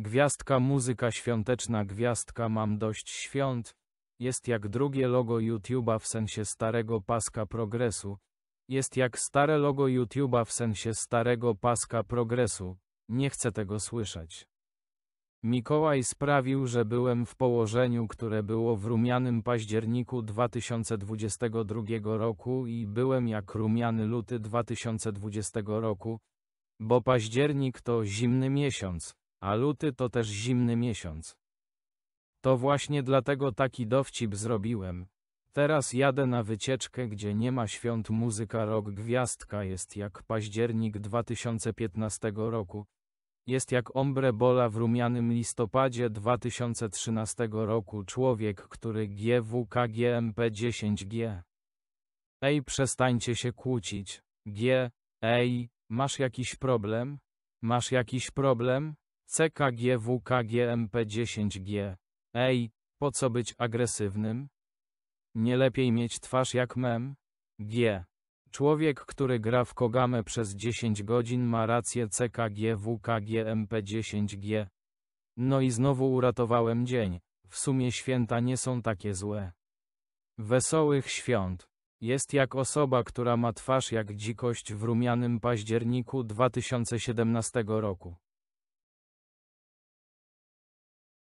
Gwiazdka muzyka świąteczna Gwiazdka mam dość świąt, jest jak drugie logo YouTube'a w sensie starego paska progresu, jest jak stare logo YouTube'a w sensie starego paska progresu, nie chcę tego słyszeć. Mikołaj sprawił, że byłem w położeniu, które było w rumianym październiku 2022 roku i byłem jak rumiany luty 2020 roku, bo październik to zimny miesiąc, a luty to też zimny miesiąc. To właśnie dlatego taki dowcip zrobiłem. Teraz jadę na wycieczkę, gdzie nie ma świąt muzyka rok gwiazdka jest jak październik 2015 roku. Jest jak ombre bola w rumianym listopadzie 2013 roku człowiek, który GWKGMP10G. Ej, przestańcie się kłócić. G. Ej, masz jakiś problem? Masz jakiś problem? CKGWKGMP10G. Ej, po co być agresywnym? Nie lepiej mieć twarz jak mem? G. Człowiek, który gra w Kogamę przez 10 godzin ma rację CKGWKGMP10G. No i znowu uratowałem dzień. W sumie święta nie są takie złe. Wesołych świąt. Jest jak osoba, która ma twarz jak dzikość w rumianym październiku 2017 roku.